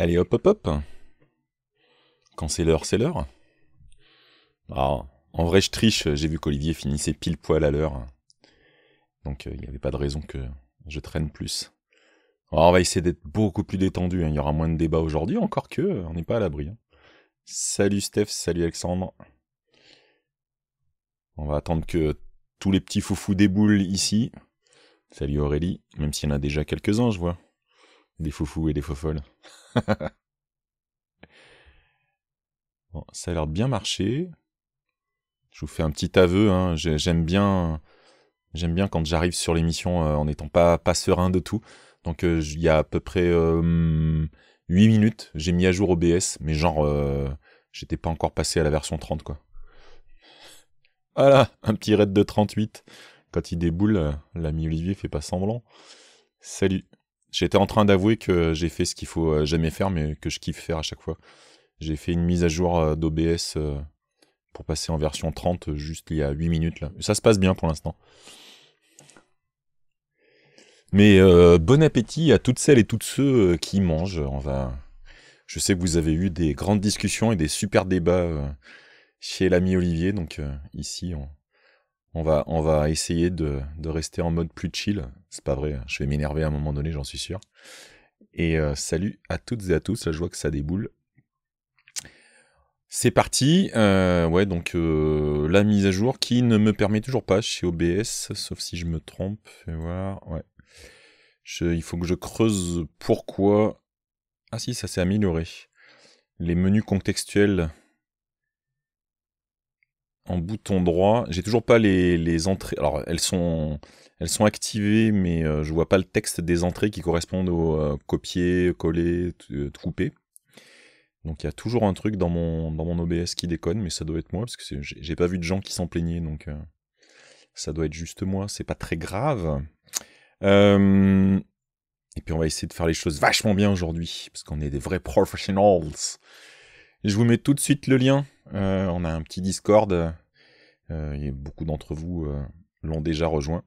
Allez, hop, hop, hop. Quand c'est l'heure, c'est l'heure. Ah, en vrai, je triche. J'ai vu qu'Olivier finissait pile poil à l'heure. Donc, euh, il n'y avait pas de raison que je traîne plus. Ah, on va essayer d'être beaucoup plus détendu. Hein. Il y aura moins de débats aujourd'hui, encore que euh, on n'est pas à l'abri. Hein. Salut Steph, salut Alexandre. On va attendre que tous les petits foufous déboulent ici. Salut Aurélie, même s'il y en a déjà quelques-uns, je vois. Des foufous et des fofolles. bon, ça a l'air bien marché. Je vous fais un petit aveu, hein. j'aime bien, j'aime bien quand j'arrive sur l'émission euh, en n'étant pas, serein de tout. Donc euh, il y a à peu près 8 euh, minutes, j'ai mis à jour OBS, mais genre j'étais pas encore passé à la version 30 quoi. Voilà, un petit raid de 38. Quand il déboule, l'ami Olivier fait pas semblant. Salut. J'étais en train d'avouer que j'ai fait ce qu'il faut euh, jamais faire, mais que je kiffe faire à chaque fois. J'ai fait une mise à jour euh, d'OBS euh, pour passer en version 30 juste il y a 8 minutes. Ça se passe bien pour l'instant. Mais bon appétit à toutes celles et tous ceux qui mangent. On va... Je sais que vous avez eu des grandes discussions et des super débats chez l'ami Olivier, donc ici on, on va, on va essayer de, rester en mode plus chill. C'est pas vrai, je vais m'énerver à un moment donné, j'en suis sûr. Et euh, salut à toutes et à tous, là je vois que ça déboule. C'est parti, euh, ouais donc euh, la mise à jour qui ne me permet toujours pas chez OBS, sauf si je me trompe, fais voir, ouais. il faut que je creuse pourquoi... Ah si, ça s'est amélioré. Les menus contextuels en bouton droit. J'ai toujours pas les, entrées. Alors, elles sont, elles sont activées, mais euh, je vois pas le texte des entrées qui correspondent au euh, copier, coller, euh, couper. Donc, il y a toujours un truc dans mon, dans mon OBS qui déconne, mais ça doit être moi, parce que j'ai pas vu de gens qui s'en plaignaient, donc ça doit être juste moi. C'est pas très grave. et puis, on va essayer de faire les choses vachement bien aujourd'hui, parce qu'on est des vrais professionals. Je vous mets tout de suite le lien. on a un petit Discord euh, beaucoup d'entre vous euh, l'ont déjà rejoint.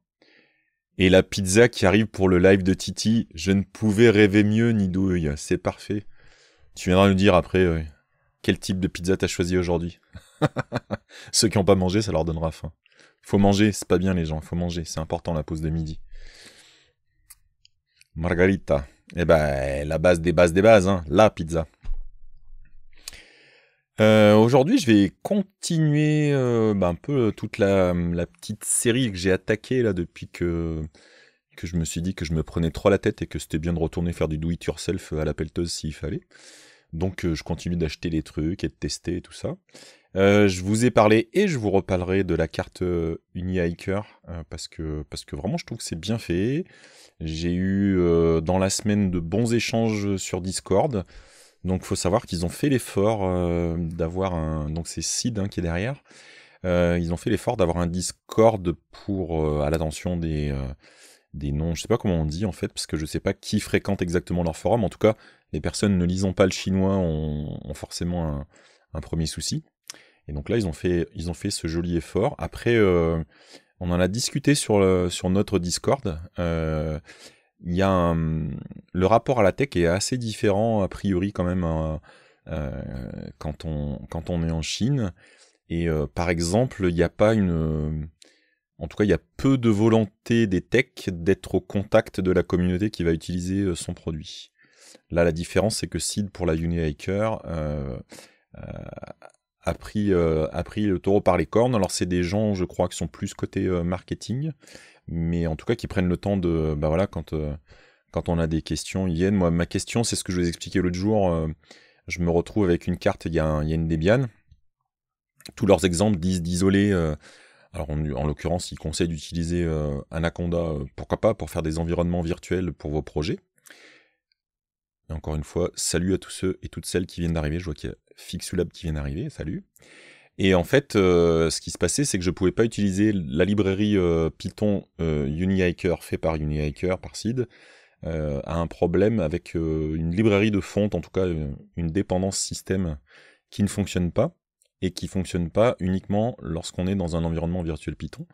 Et la pizza qui arrive pour le live de Titi, je ne pouvais rêver mieux, Nidouille, c'est parfait. Tu viendras nous dire après euh, quel type de pizza t'as choisi aujourd'hui. Ceux qui n'ont pas mangé, ça leur donnera faim. Faut manger, c'est pas bien les gens, faut manger, c'est important la pause de midi. Margarita, eh ben la base des bases des bases, hein. la pizza. Euh, aujourd'hui, je vais continuer euh, bah, un peu euh, toute hum, la, petite série que j'ai attaquée là depuis que, que je me suis dit que je me prenais trop la tête et que c'était bien de retourner faire du do-it-yourself à la pelleteuse s'il fallait. Donc je continue d'acheter les trucs et de tester et tout ça. je vous ai parlé et je vous reparlerai de la carte Unihiker parce, que, parce que vraiment je trouve que c'est bien fait. J'ai eu dans la semaine de bons échanges sur Discord. Donc il faut savoir qu'ils ont fait l'effort euh, d'avoir un... Donc c'est Sid hein, qui est derrière. Euh, ils ont fait l'effort d'avoir un Discord pour euh, à l'attention des, des noms. Je sais pas comment on dit en fait, parce que je sais pas qui fréquente exactement leur forum. En tout cas, les personnes ne lisant pas le chinois ont, forcément un, premier souci. Et donc là, ils ont fait, ils ont fait ce joli effort. Après, on en a discuté sur, sur notre Discord. Euh, il y le rapport à la tech est assez différent a priori quand même hein, euh, quand, on, quand on est en Chine. Et euh, par exemple, il n'y a pas une... En tout cas, il y a peu de volonté des techs d'être au contact de la communauté qui va utiliser euh, son produit. Là, la différence, c'est que Sid, pour la Unihacker, a pris, euh, a pris le taureau par les cornes. Alors c'est des gens, je crois, qui sont plus côté euh, marketing, mais en tout cas qui prennent le temps de, Ben voilà, quand, euh, quand on a des questions, ils Moi, ma question, c'est ce que je vous ai expliqué l'autre jour. je me retrouve avec une carte, il y, a, un, une Debian. Tous leurs exemples disent d'isoler. alors en l'occurrence, ils conseillent d'utiliser Anaconda, pourquoi pas, pour faire des environnements virtuels pour vos projets encore une fois, salut à tous ceux et toutes celles qui viennent d'arriver. Je vois qu'il y a Fixulab qui vient d'arriver, salut. Et en fait, euh, ce qui se passait, c'est que je ne pouvais pas utiliser la librairie euh, Python UniHacker, Unihiker fait par Unihiker, par SID, euh, à un problème avec une librairie de fonte, en tout cas une dépendance système qui ne fonctionne pas et qui fonctionne pas uniquement lorsqu'on est dans un environnement virtuel Python.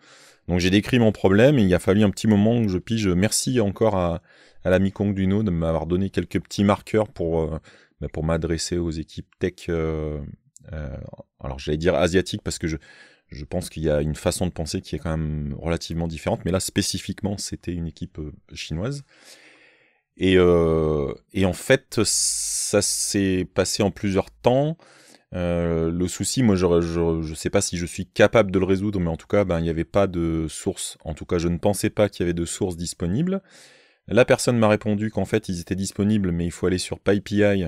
Donc j'ai décrit mon problème et il a fallu un petit moment où je pige. Merci encore à, à l'ami Kong Duno de m'avoir donné quelques petits marqueurs pour, euh, bah, pour m'adresser aux équipes tech. Euh, euh, alors j'allais dire asiatiques, parce que je, je pense qu'il y a une façon de penser qui est quand même relativement différente, mais là spécifiquement c'était une équipe chinoise. Et, et en fait ça s'est passé en plusieurs temps. Euh, le souci, moi, je ne sais pas si je suis capable de le résoudre, mais en tout cas, ben, il n'y avait pas de source. En tout cas, je ne pensais pas qu'il y avait de source disponible. La personne m'a répondu qu'en fait, ils étaient disponibles, mais il faut aller sur PyPI.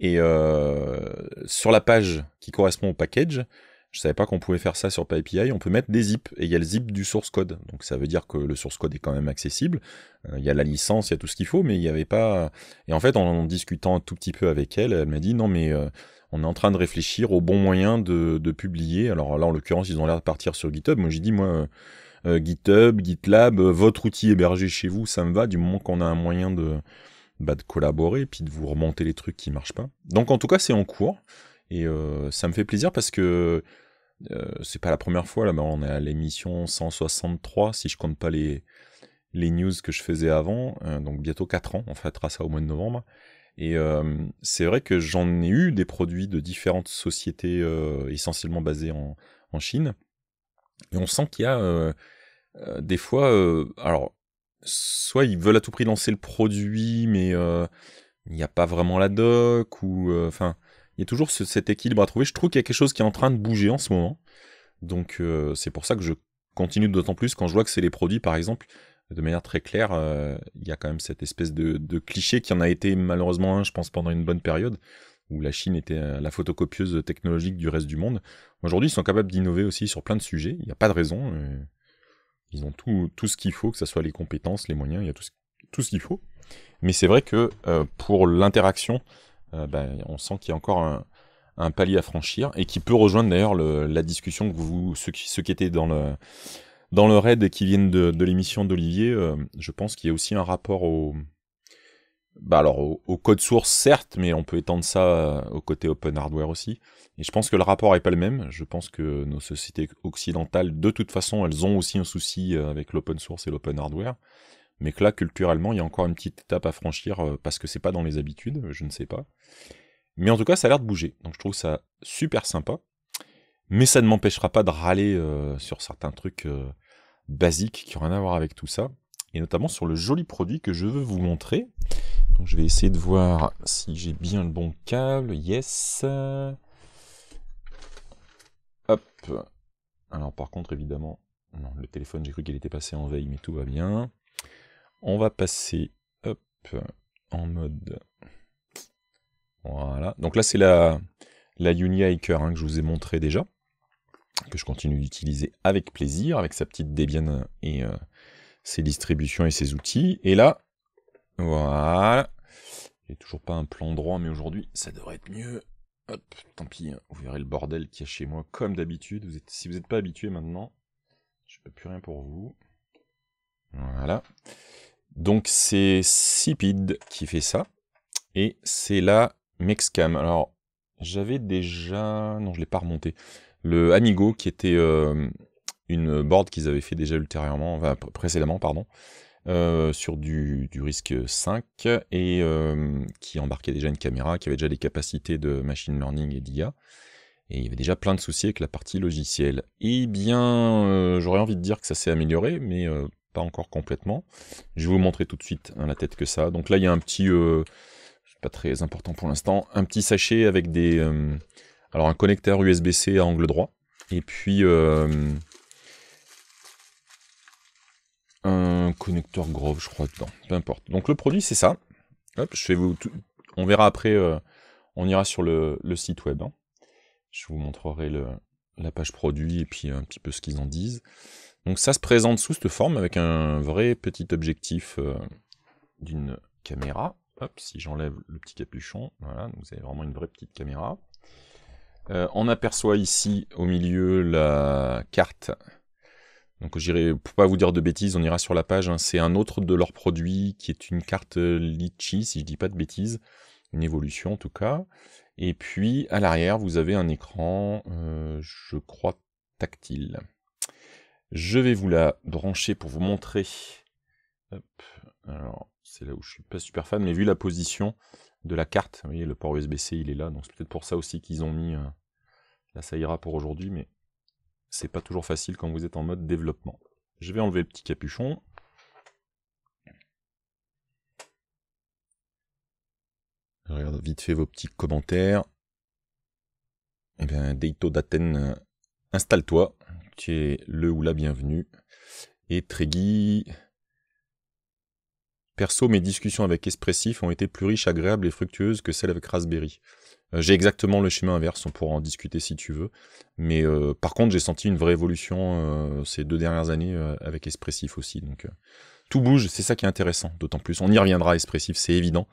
Et euh, sur la page qui correspond au package, je ne savais pas qu'on pouvait faire ça sur PyPI, on peut mettre des zips, et il y a le zip du source code. Donc ça veut dire que le source code est quand même accessible, euh, il y a la licence, il y a tout ce qu'il faut, mais il n'y avait pas... Et en fait, en, discutant un tout petit peu avec elle, elle m'a dit, non mais on est en train de réfléchir aux bons moyen de, publier. Alors là, en l'occurrence, ils ont l'air de partir sur GitHub. Moi, j'ai dit, moi, euh, euh, GitHub, GitLab, euh, votre outil hébergé chez vous, ça me va, du moment qu'on a un moyen de, bah, de collaborer, puis de vous remonter les trucs qui marchent pas. Donc, en tout cas, c'est en cours. Et ça me fait plaisir parce que c'est pas la première fois. Là, bah, on est à l'émission 163, si je compte pas les, news que je faisais avant. donc, bientôt 4 ans, on fêtera ça au mois de novembre. Et euh, c'est vrai que j'en ai eu des produits de différentes sociétés euh, essentiellement basées en, Chine. Et on sent qu'il y a euh, des fois, alors soit ils veulent à tout prix lancer le produit, mais il n'y a pas vraiment la doc ou enfin il y a toujours cet équilibre à trouver. Je trouve qu'il y a quelque chose qui est en train de bouger en ce moment. Donc c'est pour ça que je continue d'autant plus quand je vois que c'est les produits, par exemple, de manière très claire, euh, il y a quand même cette espèce de, cliché qui en a été malheureusement un, je pense, pendant une bonne période, où la Chine était euh, la photocopieuse technologique du reste du monde. Aujourd'hui, ils sont capables d'innover aussi sur plein de sujets, il n'y a pas de raison. Euh, ils ont tout, tout ce qu'il faut, que ce soit les compétences, les moyens, il y a tout ce, qu'il faut. Mais c'est vrai que pour l'interaction, ben, on sent qu'il y a encore un, palier à franchir et qui peut rejoindre d'ailleurs la discussion que vous, qui, ceux qui étaient dans le, dans le raid qui vient de, l'émission d'Olivier, euh, je pense qu'il y a aussi un rapport au, bah alors au, code source certes, mais on peut étendre ça euh, au côté open hardware aussi. Et je pense que le rapport n'est pas le même. Je pense que nos sociétés occidentales, de toute façon, elles ont aussi un souci euh, avec l'open source et l'open hardware. Mais que là, culturellement, il y a encore une petite étape à franchir parce que c'est pas dans les habitudes, je ne sais pas. Mais en tout cas, ça a l'air de bouger. Donc je trouve ça super sympa. Mais ça ne m'empêchera pas de râler euh, sur certains trucs euh, basiques qui n'ont rien à voir avec tout ça. Et notamment sur le joli produit que je veux vous montrer. Donc je vais essayer de voir si j'ai bien le bon câble. Yes. Hop. Alors par contre évidemment, non, le téléphone j'ai cru qu'il était passé en veille mais tout va bien. On va passer en mode... Voilà. Donc là c'est la, la Uni Hiker hein, que je vous ai montré déjà que je continue d'utiliser avec plaisir, avec sa petite Debian et euh, ses distributions et ses outils. Et là, voilà. J'ai toujours pas un plan droit, mais aujourd'hui, ça devrait être mieux. Hop, tant pis, hein, vous verrez le bordel qu'il y a chez moi, comme d'habitude. si vous n'êtes pas habitué maintenant, je ne peux plus rien pour vous. Voilà. Donc c'est Cipid qui fait ça. Et c'est la Mexcam. Alors, j'avais déjà... Non, je ne l'ai pas remonté le Amigo, qui était euh, une board qu'ils avaient fait déjà ultérieurement, enfin, précédemment, pardon, euh, sur du, risque 5, et euh, qui embarquait déjà une caméra, qui avait déjà des capacités de machine learning et d'IA. Et il y avait déjà plein de soucis avec la partie logicielle. Eh bien, j'aurais envie de dire que ça s'est amélioré, mais pas encore complètement. Je vais vous montrer tout de suite hein, la tête que ça. Donc là, il y a un petit, pas très important pour l'instant, un petit sachet avec des alors un connecteur USB-C à angle droit, et puis euh, un connecteur Grove, je crois, dedans. Peu importe. Donc le produit, c'est ça. je vous On verra après, euh, on ira sur le, site web. Hein. Je vous montrerai la page produit et puis un petit peu ce qu'ils en disent. Donc ça se présente sous cette forme avec un vrai petit objectif euh, d'une caméra. Hop, si j'enlève le petit capuchon, voilà, vous avez vraiment une vraie petite caméra. Euh, on aperçoit ici au milieu la carte. Donc j'irai, pour pas vous dire de bêtises, on ira sur la page. Hein. C'est un autre de leurs produits qui est une carte litchi, si je ne dis pas de bêtises. Une évolution en tout cas. Et puis à l'arrière, vous avez un écran, euh, je crois, tactile. Je vais vous la brancher pour vous montrer. Alors, c'est là où je suis pas super fan, mais vu la position, de la carte. Vous voyez, le port USB-C, il est là, donc c'est peut-être pour ça aussi qu'ils ont mis... la euh, là, pour aujourd'hui, mais c'est pas toujours facile quand vous êtes en mode développement. Je vais enlever le petit capuchon. Regarde vite fait vos petits commentaires. Eh bien, Deito d'Athènes, euh, installe-toi. Tu es le ou la bienvenue. Et Tréguy, Perso, mes discussions avec Espressif ont été plus riches, agréables et fructueuses que celles avec Raspberry. Euh, j'ai exactement le chemin inverse, on pourra en discuter si tu veux. Mais euh, par contre, j'ai senti une vraie évolution euh, ces deux dernières années avec Espressif aussi. Donc tout bouge, c'est ça qui est intéressant, d'autant plus. On y reviendra à Espressif, c'est évident,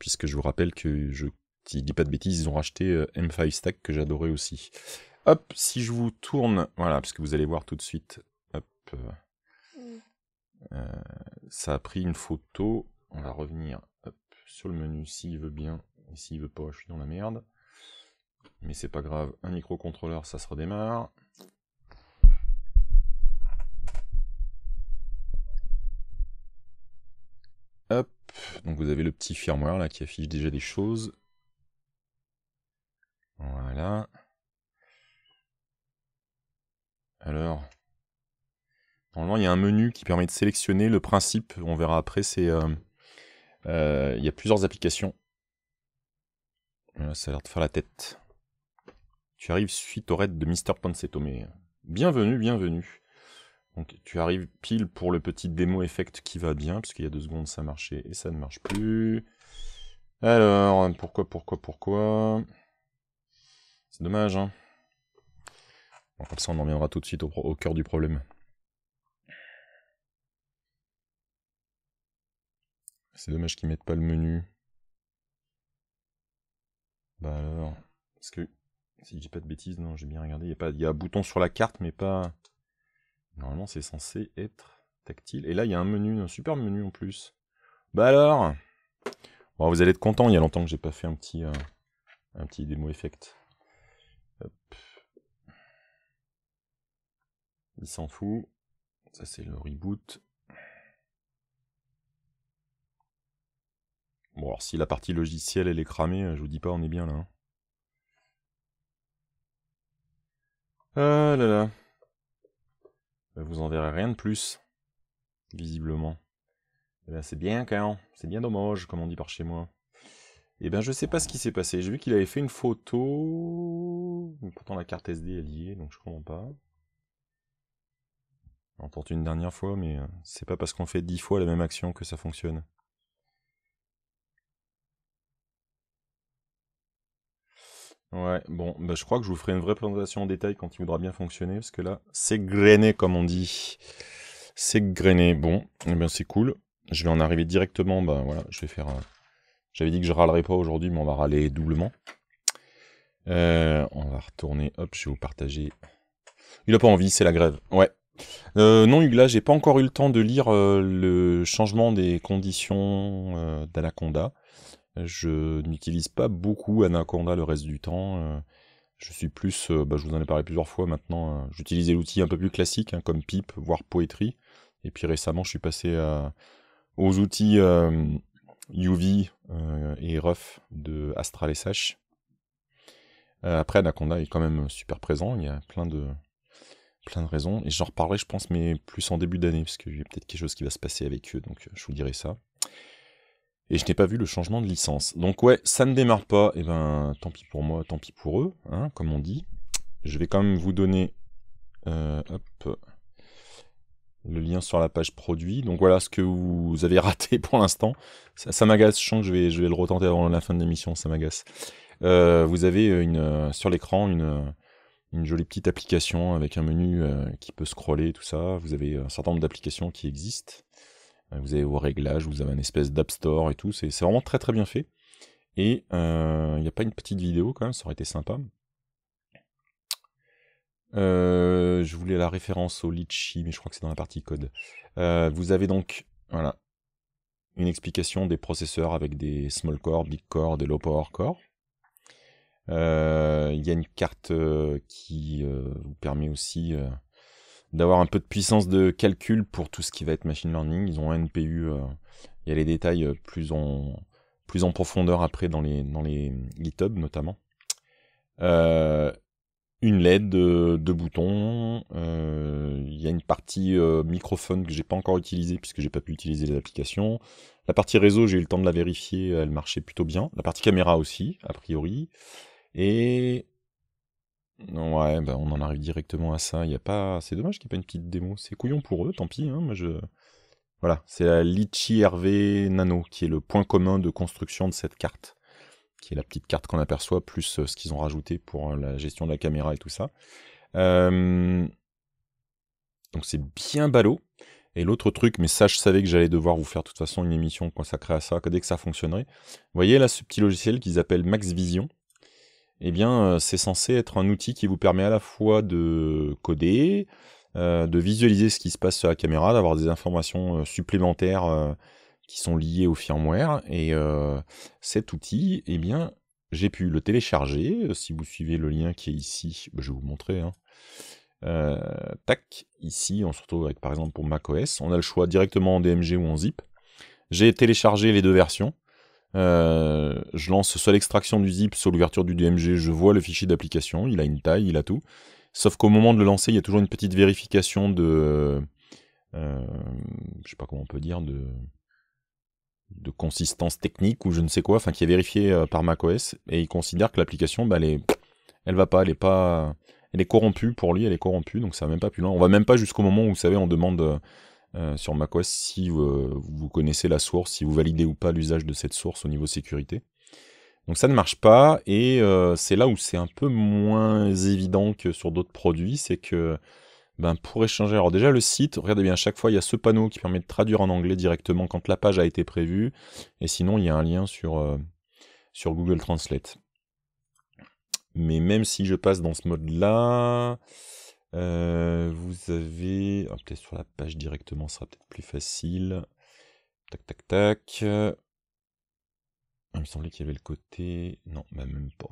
puisque je vous rappelle que, je ne dis pas de bêtises, ils ont racheté M5 Stack que j'adorais aussi. Hop, si je vous tourne, voilà, puisque que vous allez voir tout de suite. Hop ça a pris une photo. On va revenir sur le menu s'il veut bien et s'il veut pas, je suis dans la merde. Mais c'est pas grave, un microcontrôleur, ça se redémarre. Hop, donc vous avez le petit firmware là qui affiche déjà des choses. Voilà. Alors, Normalement, il y a un menu qui permet de sélectionner le principe. On verra après, c'est... Euh, euh, il y a plusieurs applications. Euh, ça a l'air de faire la tête. Tu arrives suite au raid de Mr. Ponce mais... Bienvenue, bienvenue. Donc tu arrives pile pour le petit démo effect qui va bien, puisqu'il y a deux secondes ça marchait et ça ne marche plus. Alors, pourquoi, pourquoi, pourquoi C'est dommage, hein bon, Comme ça on en viendra tout de suite au cœur du problème. C'est dommage qu'ils mettent pas le menu. Bah alors, parce que si je dis pas de bêtises, non, j'ai bien regardé, il y, a il y a un bouton sur la carte, mais pas... Normalement, c'est censé être tactile. Et là, il y a un menu, un super menu en plus. Bah alors Bon, vous allez être content, il y a longtemps que j'ai pas fait un petit, euh, un petit démo effect. Il s'en fout. Ça, c'est le reboot. Bon, alors si la partie logicielle elle est cramée, euh, je vous dis pas, on est bien là. Hein. Ah là là. Bah, vous en verrez rien de plus, visiblement. Eh ben, c'est bien quand, c'est bien dommage, comme on dit par chez moi. Eh ben je sais pas ce qui s'est passé, j'ai vu qu'il avait fait une photo... Pourtant la carte SD est liée, donc je comprends pas. On tente une dernière fois, mais euh, c'est pas parce qu'on fait dix fois la même action que ça fonctionne. Ouais, bon, bah, je crois que je vous ferai une vraie présentation en détail quand il voudra bien fonctionner, parce que là, c'est grainé, comme on dit. C'est grainé. Bon, eh bien, c'est cool. Je vais en arriver directement, bah voilà, je vais faire... Euh, j'avais dit que je râlerais pas aujourd'hui, mais on va râler doublement. Euh, on va retourner, hop, je vais vous partager. Il a pas envie, c'est la grève. Ouais. Euh, non, je j'ai pas encore eu le temps de lire euh, le changement des conditions d'Anaconda. Je n'utilise pas beaucoup Anaconda le reste du temps. Euh, je suis plus, euh, bah, je vous en ai parlé plusieurs fois maintenant, euh, j'utilisais l'outil un peu plus classique, hein, comme pipe, voire Poetry, Et puis récemment, je suis passé aux outils UV et Rough de Astral SH. après, Anaconda est quand même super présent, il y a plein de, plein de raisons. Et j'en reparlerai, je pense, mais plus en début d'année, parce qu'il y a peut-être quelque chose qui va se passer avec eux, donc je vous dirai ça. Et je n'ai pas vu le changement de licence. Donc ouais, ça ne démarre pas. Et eh ben, tant pis pour moi, tant pis pour eux, hein, comme on dit. Je vais quand même vous donner euh, hop, le lien sur la page produit. Donc voilà ce que vous avez raté pour l'instant. Ça, m'agace. Je sens que je vais, je vais le retenter avant la fin de l'émission. Ça m'agace. Euh, vous avez une, euh, sur l'écran une, euh, une jolie petite application avec un menu euh, qui peut scroller, tout ça. Vous avez un certain nombre d'applications qui existent. Euh, vous avez vos réglages, vous avez un espèce d'App Store et tout. C'est vraiment très très bien fait. Et euh, il n'y a pas une petite vidéo quand même, ça aurait été sympa. Euh, je voulais la référence au Litchi, mais je crois que c'est dans la partie code. vous avez donc, voilà, une explication des processeurs avec des small core, big core, des low power core. Il y a une carte qui vous permet aussi d'avoir un peu de puissance de calcul pour tout ce qui va être machine learning. Ils ont un NPU, euh, il y a les détails euh, plus en, plus en profondeur après dans les, dans les GitHub notamment. Euh, une LED, de deux boutons, il y a une partie microphone que j'ai pas encore utilisée puisque j'ai pas pu utiliser les applications. La partie réseau, j'ai eu le temps de la vérifier, elle marchait plutôt bien. La partie caméra aussi, a priori. Et Ouais, bah, on en arrive directement à ça. Il y a pas, c'est dommage qu'il n'y ait pas une petite démo. C'est couillon pour eux, tant pis. Hein, moi je, voilà, c'est la Litchi RV Nano qui est le point commun de construction de cette carte, qui est la petite carte qu'on aperçoit plus euh, ce qu'ils ont rajouté pour euh, la gestion de la caméra et tout ça. Euh, donc c'est bien ballot. Et l'autre truc, mais ça je savais que j'allais devoir vous faire de toute façon une émission consacrée à ça, que dès que ça fonctionnerait. Vous voyez là ce petit logiciel qu'ils appellent Max Vision, eh bien, euh, c'est censé être un outil qui vous permet à la fois de coder, euh, de visualiser ce qui se passe sur la caméra, d'avoir des informations euh, supplémentaires qui sont liées au firmware. Et cet outil, eh bien, j'ai pu le télécharger. Si vous suivez le lien qui est ici, bah, je vais vous montrer. Hein. tac, ici, on se retrouve avec par exemple pour macOS, on a le choix directement en DMG ou en zip. J'ai téléchargé les deux versions. Euh, je lance soit l'extraction du zip, soit l'ouverture du DMG, je vois le fichier d'application, il a une taille, il a tout. Sauf qu'au moment de le lancer, il y a toujours une petite vérification de... Je euh, je sais pas comment on peut dire, de, de consistance technique ou je ne sais quoi, enfin qui est vérifié euh, par macOS, et il considère que l'application, bah, elle, elle va pas, elle est pas... Elle est corrompue pour lui, elle est corrompue, donc ça va même pas plus loin. On va même pas jusqu'au moment où, vous savez, on demande euh, sur macOS si euh, vous connaissez la source, si vous validez ou pas l'usage de cette source au niveau sécurité. Donc ça ne marche pas et euh, c'est là où c'est un peu moins évident que sur d'autres produits, c'est que ben, pour échanger, alors déjà le site, regardez bien, à chaque fois il y a ce panneau qui permet de traduire en anglais directement quand la page a été prévue et sinon il y a un lien sur, sur Google Translate. Mais même si je passe dans ce mode là, euh, vous avez. Ah, peut-être sur la page directement, ça sera peut-être plus facile. Tac, tac, tac. Ah, il me semblait qu'il y avait le côté. Non, bah, même pas.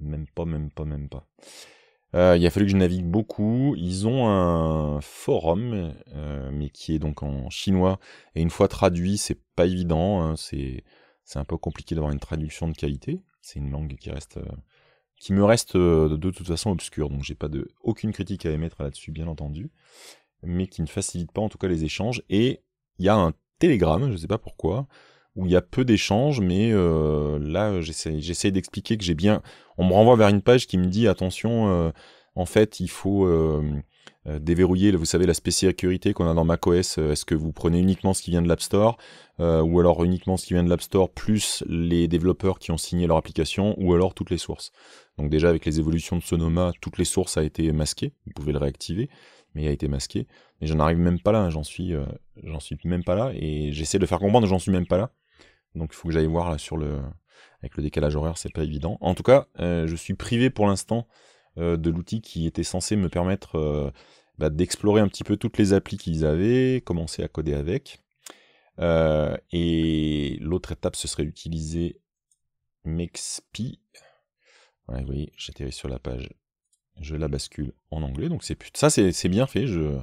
Même pas, même pas, même pas. Euh, il a fallu que je navigue beaucoup. Ils ont un forum, euh, mais qui est donc en chinois. Et une fois traduit, c'est pas évident. Hein. C'est, c'est un peu compliqué d'avoir une traduction de qualité. C'est une langue qui reste qui me reste euh, de toute façon obscur, donc j'ai pas de aucune critique à émettre là-dessus, bien entendu, mais qui ne facilite pas en tout cas les échanges. Et il y a un Telegram, je sais pas pourquoi, où il y a peu d'échanges, mais euh, là j'essaie d'expliquer que j'ai bien. On me renvoie vers une page qui me dit attention, euh, en fait, il faut euh, euh, déverrouiller, vous savez, la sécurité qu'on a dans macOS. Euh, est-ce que vous prenez uniquement ce qui vient de l'App Store ou alors uniquement ce qui vient de l'App Store plus les développeurs qui ont signé leur application ou alors toutes les sources. Donc déjà avec les évolutions de Sonoma, toutes les sources a été masquées. Vous pouvez le réactiver, mais il a été masqué. Mais j'en arrive même pas là, j'en suis, suis même pas là et j'essaie de faire comprendre, j'en suis même pas là. Donc il faut que j'aille voir là sur le avec le décalage horaire, c'est pas évident. En tout cas, je suis privé pour l'instant euh, de l'outil qui était censé me permettre euh, bah, d'explorer un petit peu toutes les applis qu'ils avaient, commencer à coder avec. Euh, et l'autre étape, ce serait utiliser Mexpi. vous voyez, j'atterris sur la page. Je la bascule en anglais. Donc c'est ça, c'est bien fait. Je,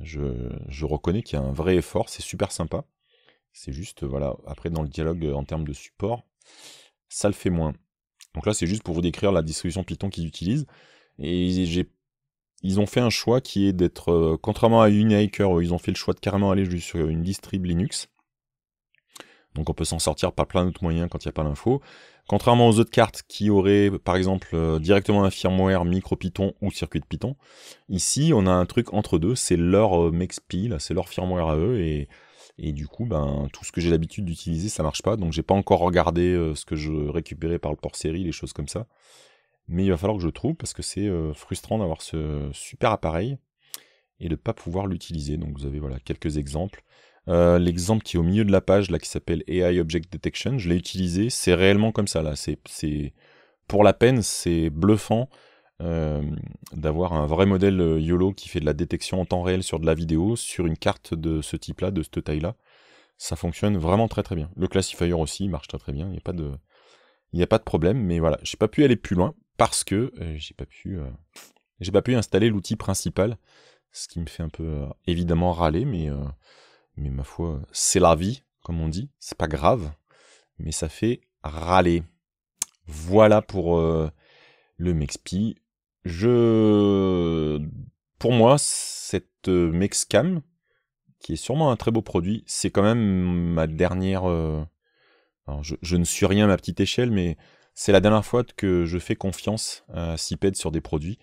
je, je reconnais qu'il y a un vrai effort. C'est super sympa. C'est juste, voilà, après dans le dialogue en termes de support, ça le fait moins. Donc là, c'est juste pour vous décrire la distribution Python qu'ils utilisent. Et j'ai ils ont fait un choix qui est d'être, euh, contrairement à Unihacker, où ils ont fait le choix de carrément aller juste sur une distrib Linux. Donc on peut s'en sortir par plein d'autres moyens quand il n'y a pas l'info. Contrairement aux autres cartes qui auraient par exemple euh, directement un firmware micro Python ou circuit de Python, ici on a un truc entre deux, c'est leur euh, là c'est leur firmware à eux, et et du coup, ben, tout ce que j'ai l'habitude d'utiliser, ça marche pas. Donc, j'ai pas encore regardé euh, ce que je récupérais par le port série, les choses comme ça. Mais il va falloir que je trouve parce que c'est euh, frustrant d'avoir ce super appareil et de pas pouvoir l'utiliser. Donc, vous avez voilà quelques exemples. Euh, l'exemple qui est au milieu de la page, là, qui s'appelle AI Object Detection, je l'ai utilisé. C'est réellement comme ça, là. C'est pour la peine, c'est bluffant euh, d'avoir un vrai modèle euh, YOLO qui fait de la détection en temps réel sur de la vidéo, sur une carte de ce type-là, de cette taille-là. Ça fonctionne vraiment très très bien. Le classifier aussi marche très très bien, il n'y a, pas de... a pas de problème, mais voilà, j'ai pas pu aller plus loin parce que euh, j'ai pas pu j'ai pas pu installer l'outil principal, ce qui me fait un peu évidemment râler, mais, mais ma foi, c'est la vie, comme on dit, c'est pas grave, mais ça fait râler. Voilà pour le Mexpi. Je, pour moi, cette euh, Mexcam, qui est sûrement un très beau produit, c'est quand même ma dernière. Euh, je, ne suis rien à ma petite échelle, mais c'est la dernière fois que je fais confiance à Siped sur des produits.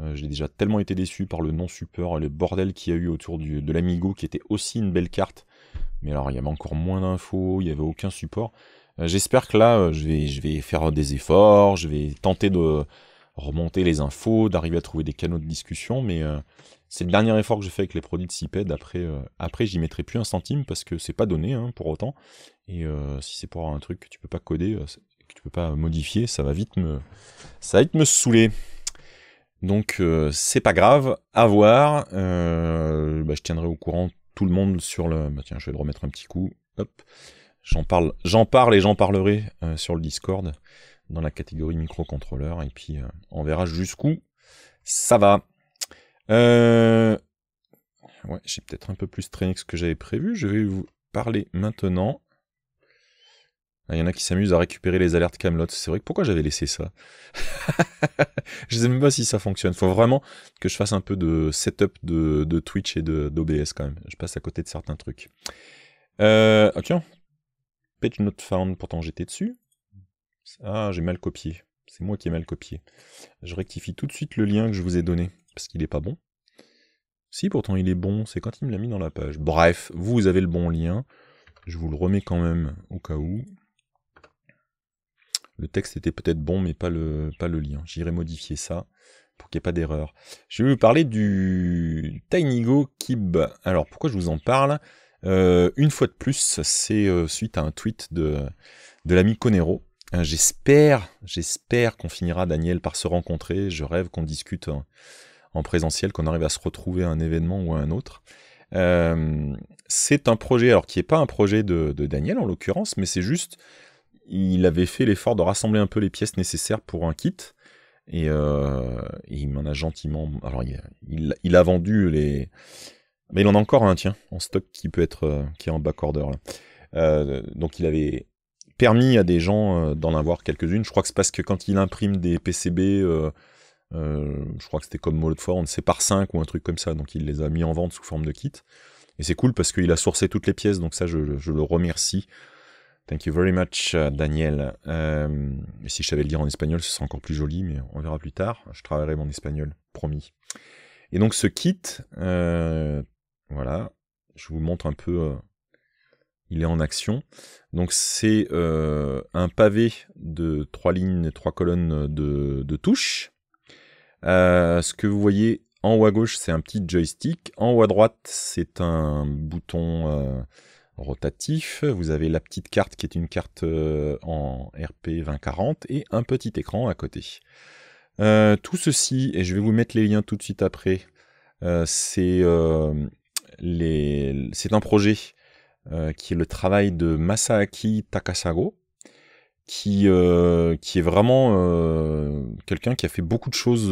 Euh, j'ai déjà tellement été déçu par le non-support, le bordel qu'il y a eu autour de l'Amigo, qui était aussi une belle carte. Mais alors, il y avait encore moins d'infos, il n'y avait aucun support. J'espère que là, je vais, je vais faire des efforts, je vais tenter de, remonter les infos, d'arriver à trouver des canaux de discussion, mais euh, c'est le dernier effort que j'ai fais avec les produits de CIPED. Après, euh, après j'y mettrai plus un centime parce que c'est pas donné hein, pour autant. Et euh, si c'est pour un truc que tu peux pas coder, que tu peux pas modifier, ça va vite me, ça va vite me saouler. Donc c'est pas grave, à voir. Bah, je tiendrai au courant tout le monde sur le. Bah, tiens, je vais le remettre un petit coup. Hop, j'en parle, j'en parle et j'en parlerai sur le Discord dans la catégorie microcontrôleur. Et puis, euh, on verra jusqu'où ça va. Euh, ouais, j'ai peut-être un peu plus traîné que ce que j'avais prévu. Je vais vous parler maintenant. Ah, il y en a qui s'amusent à récupérer les alertes Camelot. C'est vrai que pourquoi j'avais laissé ça Je ne sais même pas si ça fonctionne. Il faut vraiment que je fasse un peu de setup de, Twitch et d'OBS quand même. Je passe à côté de certains trucs. Euh, ok. Page not found, pourtant j'étais dessus. Ah, j'ai mal copié. C'est moi qui ai mal copié. Je rectifie tout de suite le lien que je vous ai donné, parce qu'il n'est pas bon. Si, pourtant il est bon, c'est quand il me l'a mis dans la page. Bref, vous avez le bon lien. Je vous le remets quand même au cas où. Le texte était peut-être bon, mais pas le, pas le lien. J'irai modifier ça pour qu'il n'y ait pas d'erreur. Je vais vous parler du Tinygo Kib. Alors, pourquoi je vous en parle euh, Une fois de plus, c'est euh, suite à un tweet de, de l'ami Conero euh, j'espère, j'espère qu'on finira, Daniel, par se rencontrer. Je rêve qu'on discute en, présentiel, qu'on arrive à se retrouver à un événement ou à un autre. Euh, c'est un projet, alors qui n'est pas un projet de, Daniel en l'occurrence, mais c'est juste, il avait fait l'effort de rassembler un peu les pièces nécessaires pour un kit. Et, euh, il m'en a gentiment. Alors, il, a vendu les. Mais il en a encore un, tiens, en stock qui peut être. qui est en backorder. Là. donc, il avait permis à des gens euh, d'en avoir quelques-unes. Je crois que c'est parce que quand il imprime des PCB, euh, euh, je crois que c'était comme Molotov, on ne sait par 5 ou un truc comme ça, donc il les a mis en vente sous forme de kit. Et c'est cool parce qu'il a sourcé toutes les pièces, donc ça je, le remercie. Thank you very much, Daniel. et si je savais le dire en espagnol, ce serait encore plus joli, mais on verra plus tard. Je travaillerai mon espagnol, promis. Et donc ce kit, voilà, je vous montre un peu il est en action. Donc c'est euh, un pavé de trois lignes et trois colonnes de, touches. Euh, ce que vous voyez en haut à gauche, c'est un petit joystick. En haut à droite, c'est un bouton euh, rotatif. Vous avez la petite carte qui est une carte en RP 2040 et un petit écran à côté. tout ceci, et je vais vous mettre les liens tout de suite après, c'est un projet euh, qui est le travail de Masaaki Takasago, qui, euh, qui est vraiment euh, quelqu'un qui a fait beaucoup de choses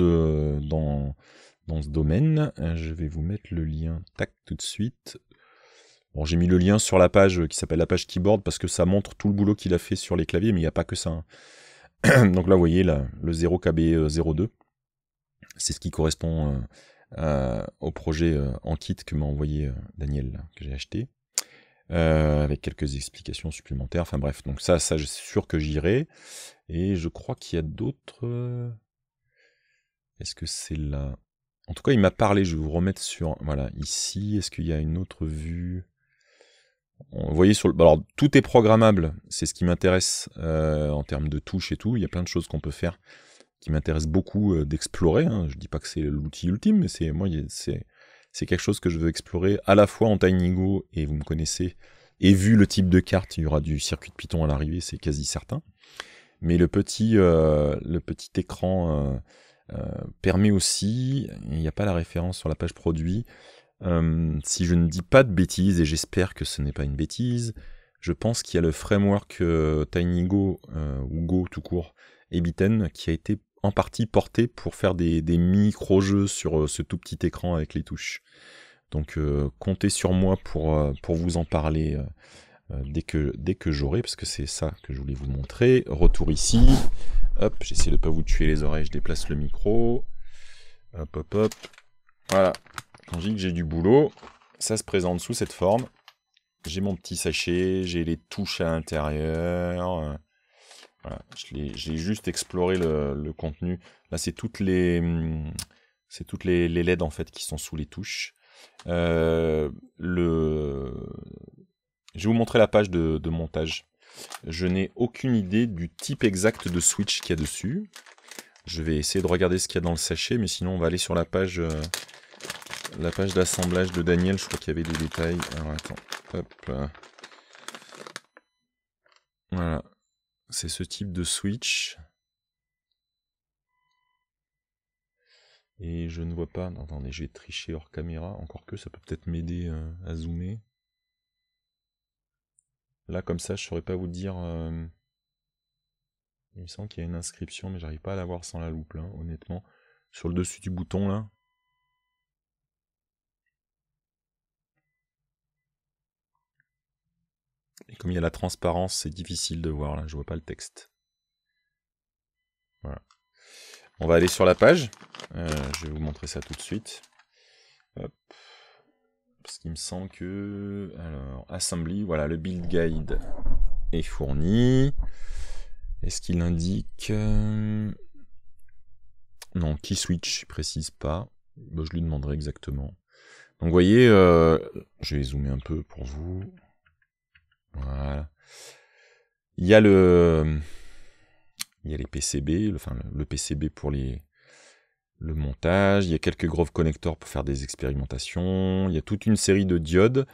dans, dans ce domaine. Je vais vous mettre le lien, tac, tout de suite. Bon, j'ai mis le lien sur la page qui s'appelle la page keyboard parce que ça montre tout le boulot qu'il a fait sur les claviers, mais il n'y a pas que ça. Hein. Donc là, vous voyez, le 0KB02, c'est ce qui correspond au projet en kit que m'a envoyé Daniel, que j'ai acheté. Euh, avec quelques explications supplémentaires. Enfin bref, donc ça, ça, je sûr que j'irai. Et je crois qu'il y a d'autres. Euh, est-ce que c'est là En tout cas, il m'a parlé. Je vais vous remettre sur. Voilà, ici. Est-ce qu'il y a une autre vue vous voyez sur le... Alors tout est programmable, c'est ce qui m'intéresse euh, en termes de touches et tout. Il y a plein de choses qu'on peut faire qui m'intéressent beaucoup d'explorer. Hein. Je dis pas que c'est l'outil ultime, mais c'est moi c'est c'est quelque chose que je veux explorer à la fois en Tiny Go, et vous me connaissez, et vu le type de carte, il y aura du circuit de Python à l'arrivée, c'est quasi certain. Mais le petit, euh, le petit écran euh, euh, permet aussi, il n'y a pas la référence sur la page produit, si je ne dis pas de bêtises, et j'espère que ce n'est pas une bêtise, je pense qu'il y a le framework TinyGo ou Go tout court, et Biten, qui a été en partie porté pour faire des, micro-jeux sur euh, ce tout petit écran avec les touches. Donc euh, comptez sur moi pour, euh, pour vous en parler dès que, dès que j'aurai, parce que c'est ça que je voulais vous montrer. Retour ici. Hop, j'essaie de pas vous tuer les oreilles, je déplace le micro. Hop, hop, hop. Voilà. Quand je dis que j'ai du boulot, ça se présente sous cette forme. J'ai mon petit sachet, j'ai les touches à l'intérieur j'ai juste exploré le, contenu. Là, c'est toutes les, hmm, c'est toutes les, LED en fait qui sont sous les touches. Euh, le, je vais vous montrer la page de, montage. Je n'ai aucune idée du type exact de switch qu'il y a dessus. Je vais essayer de regarder ce qu'il y a dans le sachet, mais sinon on va aller sur la page, euh, la page d'assemblage de Daniel. Je crois qu'il y avait des détails. attends, Voilà, c'est ce type de switch. Et je ne vois pas. attendez, j'ai triché hors caméra. Encore que ça peut peut-être m'aider euh, à zoomer. Là, comme ça, je saurais pas vous dire. Euh, il me semble qu'il y a une inscription, mais j'arrive pas à la voir sans la loupe, honnêtement. Sur le dessus du bouton, là, Et comme il y a la transparence, c'est difficile de voir, là, je vois pas le texte. Voilà. On va aller sur la page. Euh, je vais vous montrer ça tout de suite. Parce qu'il me semble que... Alors, Assembly, voilà, le build guide est fourni. Est-ce qu'il indique... Euh, non, qui switch, je précise pas. je lui demanderai exactement. Donc vous voyez, euh, je vais zoomer un peu pour vous. Voilà. Il y a le. a les PCB, le, PCB pour les, le montage, il y a quelques groves connecteurs pour faire des expérimentations, il y a toute une série de diodes.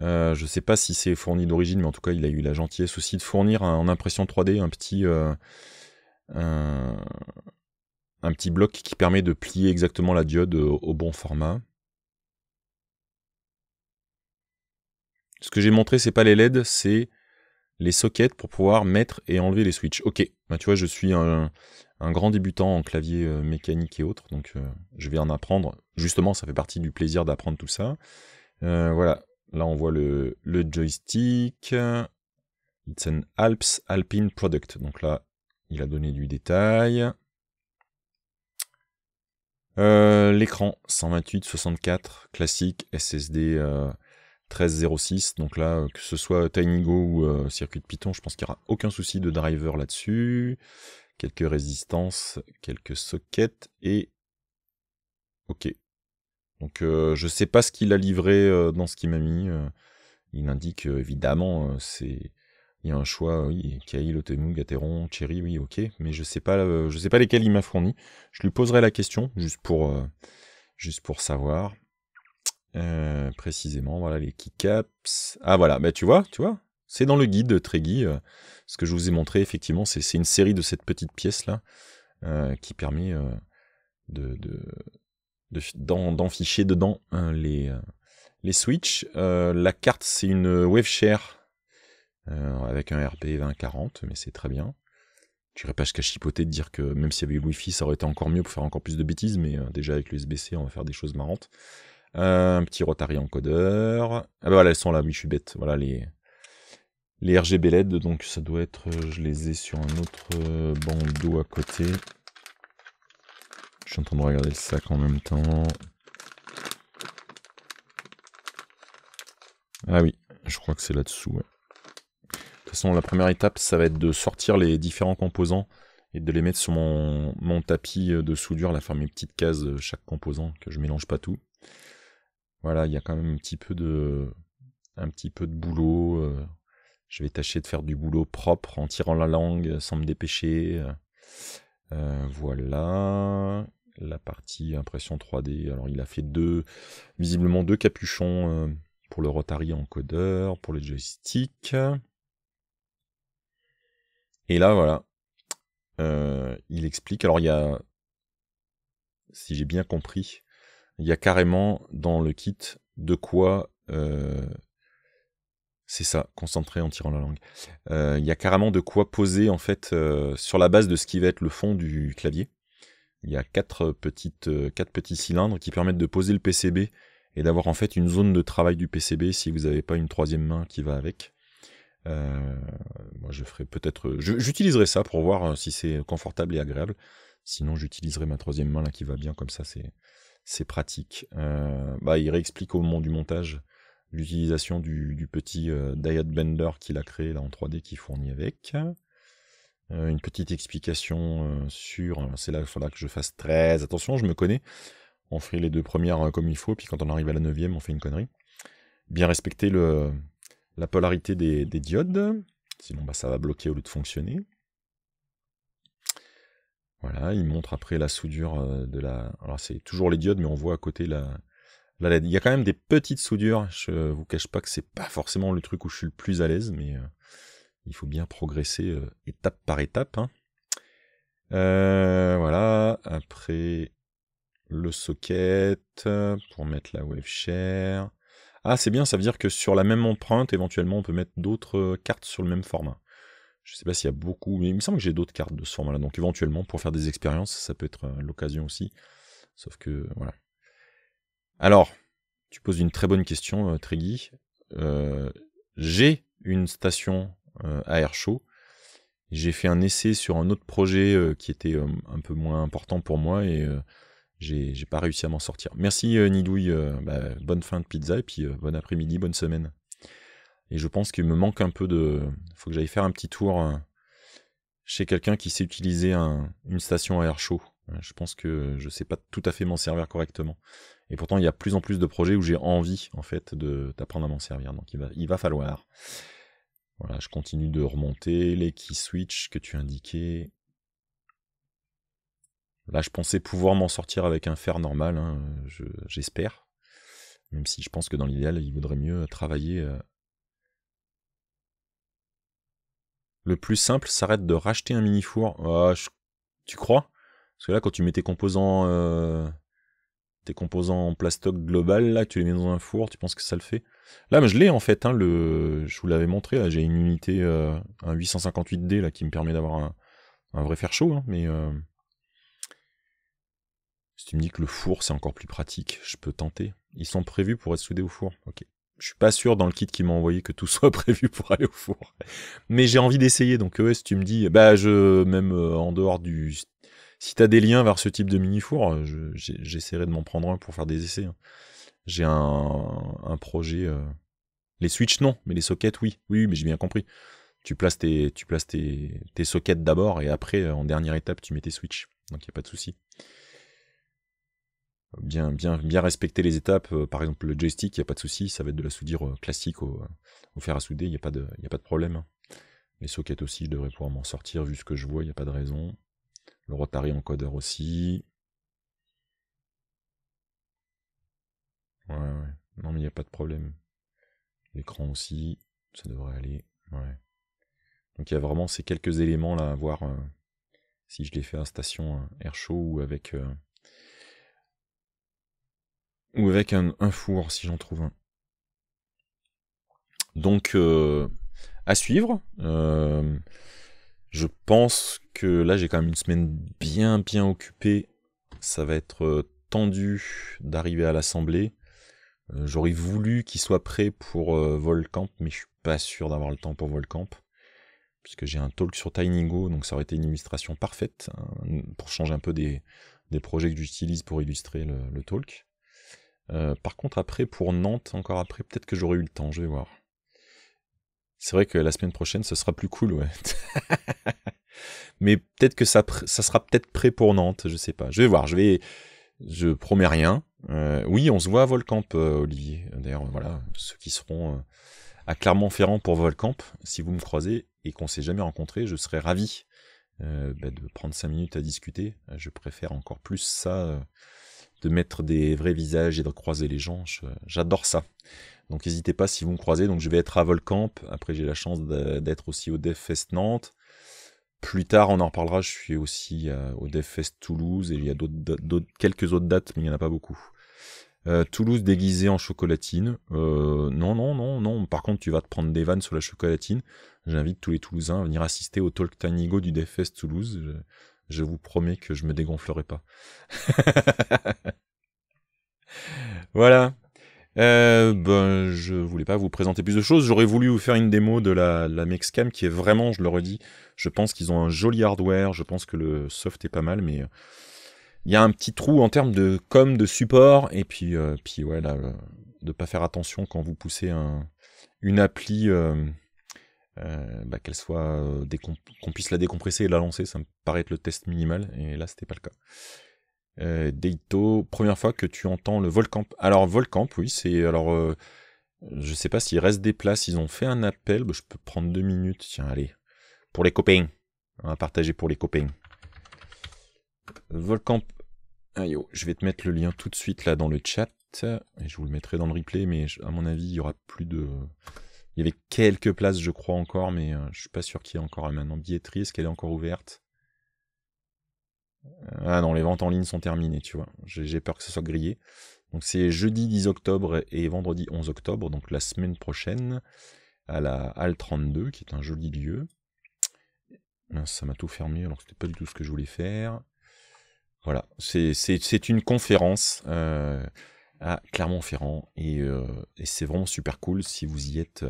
Euh, je ne sais pas si c'est fourni d'origine, mais en tout cas, il a eu la gentillesse aussi de fournir en impression 3D un petit, euh, un, petit bloc qui permet de plier exactement la diode au bon format. Ce que j'ai montré, c'est pas les LED, c'est les sockets pour pouvoir mettre et enlever les switches. Ok, bah, tu vois, je suis un, grand débutant en clavier euh, mécanique et autres, donc euh, je vais en apprendre. Justement, ça fait partie du plaisir d'apprendre tout ça. Euh, voilà, là on voit le, le, joystick. It's an Alps Alpine product. Donc là, il a donné du détail. L'écran 128-64, classique, SSD 13.06. Donc là, que ce soit TinyGo ou euh, circuit de Python, je pense qu'il n'y aura aucun souci de driver là-dessus. Quelques résistances, quelques sockets et... Ok. Donc euh, je sais pas ce qu'il a livré euh, dans ce qu'il m'a mis. il indique évidemment, c'est... Il y a un choix, oui, Kail, Otemu, Gateron, Cherry, oui, ok, mais je sais sais pas lesquels il m'a fourni. Je lui poserai la question, juste pour, juste pour savoir. Euh, précisément, voilà les keycaps. Ah voilà, bah, tu vois, tu vois, c'est dans le guide de euh, ce que je vous ai montré, effectivement, c'est une série de cette petite pièce là euh, qui permet de de de, dedans hein, les les switches. la carte, c'est une WaveShare avec un RP 2040, mais c'est très bien. Je dirais pas jusqu'à chipoter de dire que même s'il y avait le wi ça aurait été encore mieux pour faire encore plus de bêtises, mais déjà avec l'USB-C, on va faire des choses marrantes. Euh, un petit Rotary encodeur. Ah bah voilà, elles sont là, oui, je suis bête. Voilà les, les RGB LED, donc ça doit être, je les ai sur un autre euh, bandeau à côté. Je suis en train de regarder le sac en même temps. Ah oui, je crois que c'est là-dessous. De toute façon, la première étape, ça va être de sortir les différents composants et de les mettre sur mon, tapis euh, de soudure, la faire mes petites cases chaque composant, que je mélange pas tout voilà, il y a quand même un petit peu de, un petit peu de boulot. Euh, je vais tâcher de faire du boulot propre en tirant la langue sans me dépêcher. Euh, euh, voilà la partie impression 3D. Alors il a fait deux, visiblement deux capuchons pour le Rotary encodeur, pour le joystick. Et là voilà, il explique. Alors il y a, si j'ai bien compris, il y a carrément dans le kit de quoi. Euh, c'est ça, concentrer en tirant la langue. Euh, il y a carrément de quoi poser en fait euh, sur la base de ce qui va être le fond du clavier. Il y a quatre, petites, quatre petits cylindres qui permettent de poser le PCB et d'avoir en fait une zone de travail du PCB si vous n'avez pas une troisième main qui va avec. moi, je ferai peut-être. J'utiliserai ça pour voir si c'est confortable et agréable. Sinon, j'utiliserai ma troisième main là qui va bien, comme ça, c'est c'est pratique. Euh, bah, il réexplique au moment du montage l'utilisation du, petit euh, diode bender qu'il a créé là en 3D qu'il fournit avec. Euh, une petite explication sur, c'est là que je fasse très attention, je me connais. On ferait les deux premières comme il faut, puis quand on arrive à la neuvième, on fait une connerie. Bien respecter la polarité des, diodes, sinon bah, ça va bloquer au lieu de fonctionner. Voilà, il montre après la soudure euh, de la. Alors c'est toujours les diodes, mais on voit à côté la. LED, il y a quand même des petites soudures. Je ne vous cache pas que c'est pas forcément le truc où je suis le plus à l'aise, mais euh, il faut bien progresser euh, étape par étape. Hein. voilà, après le socket pour mettre la wave share. Ah, c'est bien, ça veut dire que sur la même empreinte, éventuellement, on peut mettre d'autres cartes sur le même format. Je sais pas s'il y a beaucoup, mais il me semble que j'ai d'autres cartes de ce format-là. Donc éventuellement, pour faire des expériences, ça peut être euh, l'occasion aussi. Sauf que, voilà. Alors, tu poses une très bonne question, euh, Tréguy. Euh, j'ai une station à air chaud. J'ai fait un essai sur un autre projet qui était un peu moins important pour moi et j'ai pas réussi à m'en sortir. Merci Nidouille, bah, bonne fin de pizza et puis bon après-midi, bonne semaine. Et je pense qu'il me manque un peu de. Il faut que j'aille faire un petit tour euh, chez quelqu'un qui sait utiliser une station à air chaud. Euh, je pense que je ne sais pas tout à fait m'en servir correctement. Et pourtant, il y a plus en plus de projets où j'ai envie, en fait, d'apprendre à m'en servir. Donc, il va, falloir. Voilà, je continue de remonter les key switch que tu indiquais. Là, je pensais pouvoir m'en sortir avec un fer normal, hein, j'espère. même si je pense que dans l'idéal, il vaudrait mieux travailler euh, le plus simple s'arrête de racheter un mini four. Ah, tu crois Parce que là, quand tu mets tes composants, euh, tes composants en plastoc global, là, tu les mets dans un four, tu penses que ça le fait Là, mais je l'ai en fait. Hein, je vous l'avais montré. j'ai une unité, euh, un 858D là, qui me permet d'avoir un, vrai fer chaud. Hein, mais euh, si tu me dis que le four c'est encore plus pratique, je peux tenter. Ils sont prévus pour être soudés au four. Ok je suis pas sûr dans le kit qui m'a envoyé que tout soit prévu pour aller au four. Mais j'ai envie d'essayer. Donc ouais, si tu me dis, bah je même euh, en dehors du, si tu as des liens vers ce type de mini four, euh, j'essaierai de m'en prendre un pour faire des essais. Hein. J'ai un, projet. Euh, les switches non, mais les sockets oui. Oui, mais j'ai bien compris. Tu places tes, tu places tes, sockets d'abord et après en dernière étape tu mets tes switches. Donc il y a pas de souci bien, bien, bien respecter les étapes. Euh, par exemple, le joystick, il n'y a pas de souci, ça va être de la soudure euh, classique euh, au, fer à souder, il n'y a, pas de, a pas de problème. Hein. Les sockets aussi, je devrais pouvoir m'en sortir vu ce que je vois, il n'y a pas de raison. Le Rotary encodeur aussi. Ouais, ouais. Non, mais il n'y a pas de problème. L'écran aussi, ça devrait aller. Ouais. Donc il y a vraiment ces quelques éléments là à voir si je les fais à station air chaud ou avec ou avec un, four si j'en trouve un. Donc euh, à suivre. Euh, je pense que là j'ai quand même une semaine bien bien occupée. Ça va être euh, tendu d'arriver à l'assemblée. J'aurais voulu qu'il soit prêt pour Volcamp, mais je suis pas sûr d'avoir le temps pour Volcamp. Puisque j'ai un talk sur Go, donc ça aurait été une illustration parfaite hein, pour changer un peu des, projets que j'utilise pour illustrer le talk. Euh, par contre, après, pour Nantes, encore après, peut-être que j'aurai eu le temps, je vais voir. C'est vrai que la semaine prochaine, ce sera plus cool, ouais. Mais peut-être que ça, ça sera peut-être prêt pour Nantes, je sais pas. Je vais voir, je vais. Je promets rien. Euh, oui, on se voit à Volcamp, euh, Olivier. D'ailleurs, voilà, ceux qui seront à Clermont-Ferrand pour Volcamp, si vous me croisez et qu'on s'est jamais rencontré, je serais ravi bah, de prendre 5 minutes à discuter. Je préfère encore plus ça de mettre des vrais visages et de croiser les gens. J'adore ça. Donc n'hésitez pas si vous me croisez. Donc je vais être à Volcamp. Après j'ai la chance d'être aussi au Defest Nantes. Plus tard on en reparlera. Je suis aussi euh, au Defest Toulouse et il y a d'autres quelques autres dates, mais il n'y en a pas beaucoup. Euh, Toulouse déguisé en chocolatine. Euh, non, non, non, non. Par contre, tu vas te prendre des vannes sur la chocolatine. J'invite tous les Toulousains à venir assister au Talk Tanigo du Defest Toulouse je vous promets que je me dégonflerai pas. voilà. Je euh, ben, je voulais pas vous présenter plus de choses. J'aurais voulu vous faire une démo de la, Mexcam qui est vraiment, je le redis, je pense qu'ils ont un joli hardware. Je pense que le soft est pas mal, mais euh, il y a un petit trou en termes de com, de support, et puis, voilà, euh, puis ouais, là, pas faire attention quand vous poussez une appli. Euh, bah, qu'elle soit euh, qu'on puisse la décompresser et la lancer, ça me paraît être le test minimal, et là c'était pas le cas. Euh, Deito, première fois que tu entends le Volcamp. Alors Volcamp, oui, c'est alors je sais pas s'il reste des places, ils ont fait un appel, bah, je peux prendre deux minutes, tiens allez, pour les copains, on va partager pour les copains. Volcamp, ah, je vais te mettre le lien tout de suite là dans le chat, et je vous le mettrai dans le replay, mais à mon avis il y aura plus de il y avait quelques places, je crois, encore, mais je euh, je suis pas sûr qu'il y ait encore maintenant. Billetterie, est-ce qu'elle est encore ouverte Ah non, les ventes en ligne sont terminées, tu vois. J'ai peur que ce soit grillé. Donc c'est jeudi 10 octobre et vendredi 11 octobre, donc la semaine prochaine, à la Halle 32, qui est un joli lieu. Ça m'a tout fermé, alors que c'était pas du tout ce que je voulais faire. Voilà, c'est une conférence. Euh, à Clermont-Ferrand. Euh, et, c'est vraiment super cool. Si vous y êtes,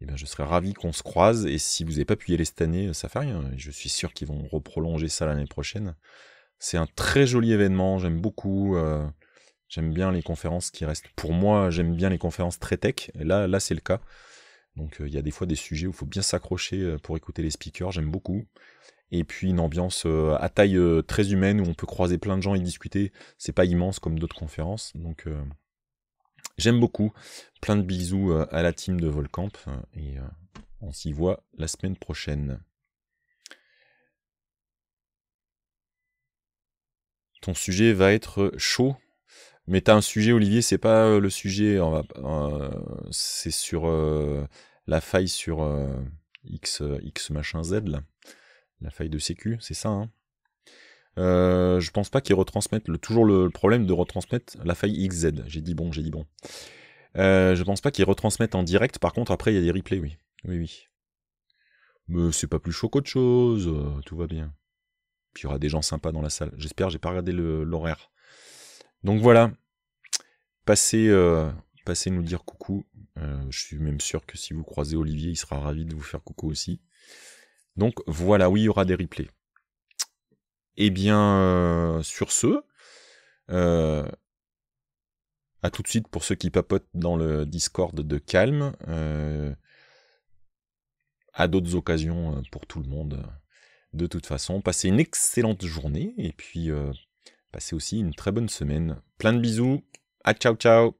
eh ben, je serais ravi qu'on se croise. Et si vous n'avez pas pu y aller cette année, ça fait rien. Je suis sûr qu'ils vont reprolonger ça l'année prochaine. C'est un très joli événement. J'aime beaucoup. Euh, j'aime bien les conférences qui restent. Pour moi, j'aime bien les conférences très tech. là, là c'est le cas. Donc, euh, il y a des fois des sujets où il faut bien s'accrocher pour écouter les speakers. J'aime beaucoup et puis une ambiance euh, à taille euh, très humaine où on peut croiser plein de gens et discuter. C'est pas immense comme d'autres conférences, donc euh, j'aime beaucoup. Plein de bisous à la team de Volcamp et on s'y voit la semaine prochaine. Ton sujet va être chaud. Mais t'as un sujet, Olivier, c'est pas le sujet, c'est sur la faille sur X, X machin Z là. La faille de sécu, c'est ça. Hein. Euh, je pense pas qu'ils retransmettent toujours le problème de retransmettre la faille XZ. J'ai dit bon, j'ai dit bon. Je euh, je pense pas qu'ils retransmettent en direct. Par contre, après, il y a des replays, oui. Oui, oui. Mais c'est pas plus chaud qu'autre chose. Euh, tout va bien. Puis il y aura des gens sympas dans la salle. J'espère, j'ai pas regardé l'horaire. Donc voilà. passez nous dire coucou. je suis même sûr que si vous croisez Olivier, il sera ravi de vous faire coucou aussi. Donc voilà, oui, il y aura des replays. Eh bien, euh, sur ce, euh, à tout de suite pour ceux qui papotent dans le Discord de Calme. Euh, à d'autres occasions pour tout le monde. De toute façon, passez une excellente journée et puis passez aussi une très bonne semaine. Plein de bisous. À ciao ciao